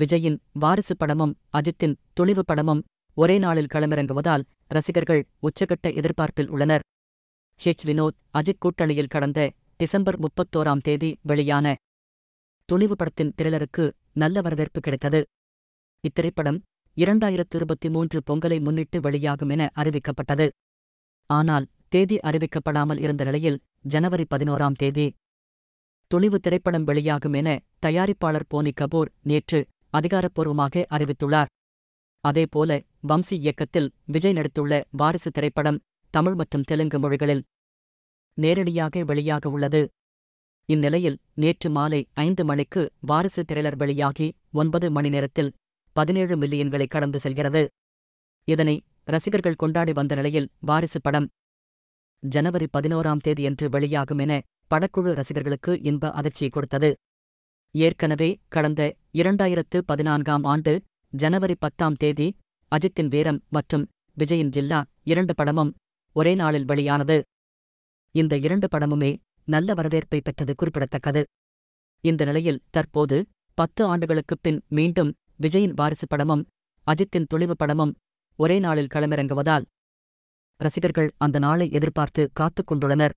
விஜயின் வாரிசு படமும் அஜித்தின் துணிவு படமும் ஒரே நாளில் களமிறங்குவதால் ரசிகர்கள் உச்சகட்ட எதிர்பார்ப்பில் உள்ளனர் ஹெச் வினோத் அஜித் கூட்டணியில் கடந்த டிசம்பர் முப்பத்தோராம் தேதி வெளியான துணிவு படத்தின் திரிலருக்கு நல்ல வரவேற்பு கிடைத்தது இத்திரைப்படம் இரண்டாயிரத்து இருபத்தி மூன்று பொங்கலை முன்னிட்டு வெளியாகும் என அறிவிக்கப்பட்டது ஆனால் தேதி அறிவிக்கப்படாமல் இருந்த நிலையில் ஜனவரி பதினோராம் தேதி துணிவு திரைப்படம் வெளியாகும் என தயாரிப்பாளர் போனி கபூர் நேற்று அதிகாரப்பூர்வமாக அறிவித்துள்ளார் அதேபோல வம்சி இயக்கத்தில் விஜய் நடித்துள்ள வாரிசு திரைப்படம் தமிழ் மற்றும் தெலுங்கு மொழிகளில் நேரடியாக வெளியாக உள்ளது இந்நிலையில் நேற்று மாலை ஐந்து மணிக்கு வாரிசு திரைலர் வெளியாகி ஒன்பது மணி நேரத்தில் பதினேழு மில்லியன்களை கடந்து செல்கிறது இதனை ரசிகர்கள் கொண்டாடி வந்த நிலையில் வாரிசு படம் ஜனவரி பதினோராம் தேதியன்று வெளியாகும் என படக்குழு ரசிகர்களுக்கு இன்ப அதிர்ச்சி கொடுத்தது ஏற்கனவே கடந்த இரண்டாயிரத்து பதினான்காம் ஆண்டு ஜனவரி பத்தாம் தேதி அஜித்தின் வீரம் மற்றும் விஜயின் ஜில்லா இரண்டு படமும் ஒரே நாளில் வெளியானது இந்த இரண்டு படமுமே நல்ல வரவேற்பை பெற்றது குறிப்பிடத்தக்கது இந்த நிலையில் தற்போது பத்து ஆண்டுகளுக்குப் பின் மீண்டும் விஜயின் வாரிசு படமும் அஜித்தின் துளிவு படமும் ஒரே நாளில் களமிறங்குவதால் ரசிகர்கள் அந்த நாளை எதிர்பார்த்து காத்துக் கொண்டுள்ளனர்